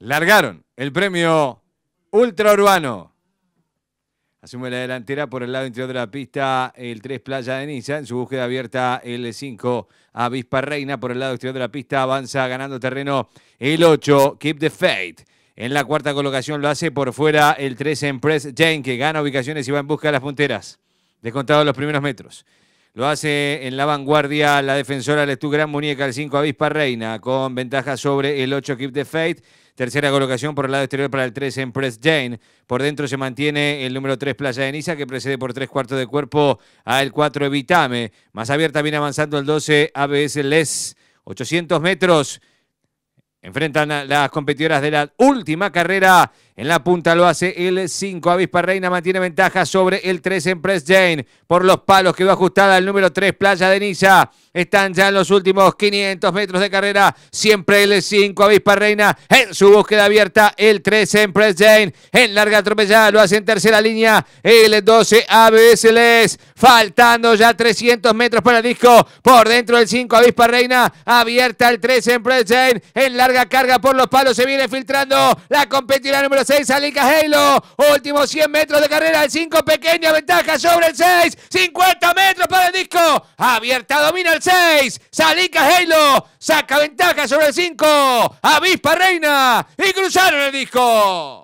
largaron el premio Ultra Urbano. Asume la delantera por el lado interior de la pista el 3 Playa de Niza. En su búsqueda abierta el 5 Avispa Reina. Por el lado exterior de la pista avanza ganando terreno el 8 Keep the Fate. En la cuarta colocación lo hace por fuera el 3 Empress Jane que gana ubicaciones y va en busca de las punteras. Descontado los primeros metros. Lo hace en la vanguardia la defensora tu Gran Muñeca, el 5 Avispa Reina, con ventaja sobre el 8 Keep the Fate. Tercera colocación por el lado exterior para el 3 Empress Jane. Por dentro se mantiene el número 3 Playa de Niza, que precede por 3 cuartos de cuerpo al 4 Evitame. Más abierta viene avanzando el 12 ABS Les. 800 metros. Enfrentan a las competidoras de la última carrera en la punta lo hace el 5. Avispa Reina mantiene ventaja sobre el 3 en Press Jane. Por los palos quedó ajustada el número 3, Playa de Niza. Están ya en los últimos 500 metros de carrera. Siempre el 5, Avispa Reina. En su búsqueda abierta, el 3 en Press Jane. En larga atropellada lo hace en tercera línea. El 12, les Faltando ya 300 metros para el disco. Por dentro del 5, Avispa Reina. Abierta el 3 en Press Jane. En larga carga por los palos se viene filtrando. La competidora número 6 Salica Heilo, último 100 metros de carrera. El 5 pequeña ventaja sobre el 6. 50 metros para el disco. Abierta domina el 6. Salika Heilo, Saca ventaja sobre el 5. Avispa Reina. Y cruzaron el disco.